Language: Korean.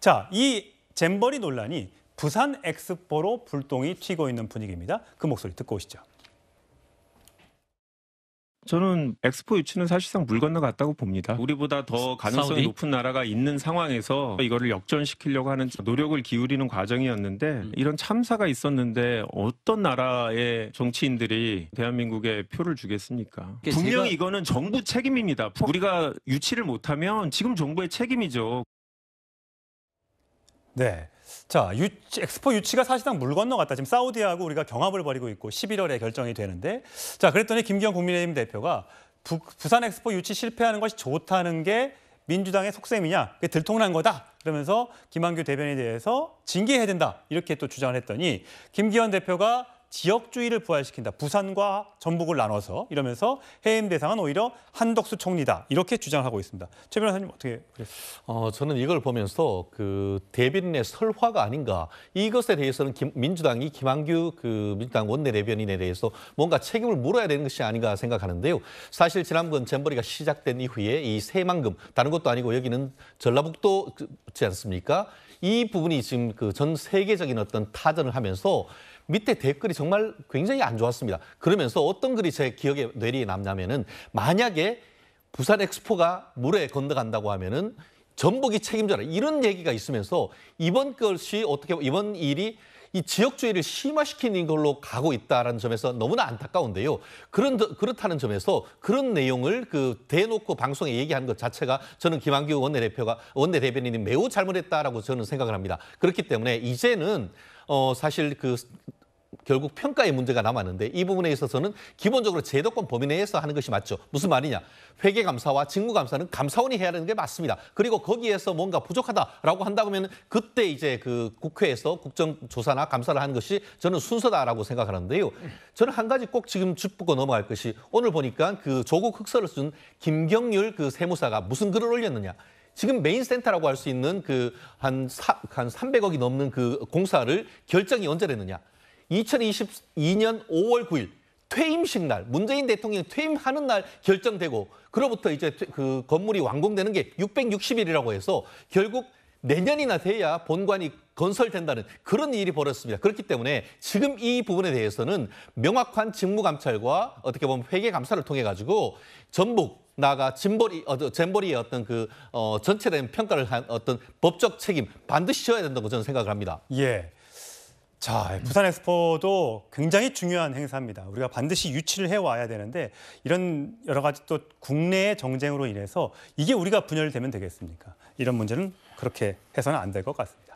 자, 이 잼버리 논란이 부산 엑스포로 불똥이 튀고 있는 분위기입니다. 그 목소리 듣고 오시죠. 저는 엑스포 유치는 사실상 물 건너갔다고 봅니다. 우리보다 더 가능성이 사우디? 높은 나라가 있는 상황에서 이거를 역전시키려고 하는 노력을 기울이는 과정이었는데 음. 이런 참사가 있었는데 어떤 나라의 정치인들이 대한민국에 표를 주겠습니까? 분명히 이거는 정부 책임입니다. 우리가 유치를 못하면 지금 정부의 책임이죠. 네. 자, 유치, 엑스포 유치가 사실상 물 건너 갔다. 지금 사우디하고 우리가 경합을 벌이고 있고 11월에 결정이 되는데 자, 그랬더니 김기현 국민의힘 대표가 부, 부산 엑스포 유치 실패하는 것이 좋다는 게 민주당의 속셈이냐, 그게 들통난 거다. 그러면서 김한규 대변인에 대해서 징계해야 된다. 이렇게 또 주장을 했더니 김기현 대표가 지역주의를 부활시킨다. 부산과 전북을 나눠서 이러면서 해임 대상은 오히려 한덕수 총리다. 이렇게 주장하고 있습니다. 최 변호사님 어떻게 그랬어요? 저는 이걸 보면서 그 대변인의 설화가 아닌가. 이것에 대해서는 김, 민주당이 김한규 그 민주당 원내대변인에 대해서 뭔가 책임을 물어야 되는 것이 아닌가 생각하는데요. 사실 지난번 잼버리가 시작된 이후에 이 새만금 다른 것도 아니고 여기는 전라북도지 그, 않습니까? 이 부분이 지금 그 전 세계적인 어떤 타전을 하면서 밑에 댓글이 정말 굉장히 안 좋았습니다. 그러면서 어떤 글이 제 기억에 뇌리에 남냐면은 만약에 부산 엑스포가 물에 건너간다고 하면은 전북이 책임져라 이런 얘기가 있으면서 이번 것이 어떻게 이번 일이 이 지역주의를 심화시키는 걸로 가고 있다라는 점에서 너무나 안타까운데요. 그런 그렇다는 점에서 그런 내용을 그 대놓고 방송에 얘기한 것 자체가 저는 김한규 원내대표가 원내대변인이 매우 잘못했다라고 저는 생각을 합니다. 그렇기 때문에 이제는 어 사실 그 결국 평가의 문제가 남았는데 이 부분에 있어서는 기본적으로 제도권 범위 내에서 하는 것이 맞죠. 무슨 말이냐. 회계감사와 직무감사는 감사원이 해야 되는게 맞습니다. 그리고 거기에서 뭔가 부족하다라고 한다고 하면 그때 이제 그 국회에서 국정조사나 감사를 하는 것이 저는 순서다라고 생각하는데요. 저는 한 가지 꼭 지금 짚고 넘어갈 것이 오늘 보니까 그 조국 흑서를 쓴 김경률 그 세무사가 무슨 글을 올렸느냐. 지금 메인 센터라고 할 수 있는 그 한 한 300억이 넘는 그 공사를 결정이 언제 됐느냐. 2022년 5월 9일 퇴임식 날, 문재인 대통령 이 퇴임하는 날 결정되고 그로부터 이제 그 건물이 완공되는 게 660일이라고 해서 결국 내년이나 돼야 본관이 건설된다는 그런 일이 벌어졌습니다. 그렇기 때문에 지금 이 부분에 대해서는 명확한 직무감찰과 어떻게 보면 회계감사를 통해 가지고 전북 나가 짐보리 어, 잼보리의 어떤 그 어, 전체적인 평가를 한 어떤 법적 책임 반드시 져야 된다고 저는 생각을 합니다. 예. 자, 예, 부산 엑스포도 굉장히 중요한 행사입니다. 우리가 반드시 유치를 해와야 되는데 이런 여러 가지 또 국내의 정쟁으로 인해서 이게 우리가 분열되면 되겠습니까? 이런 문제는 그렇게 해서는 안 될 것 같습니다.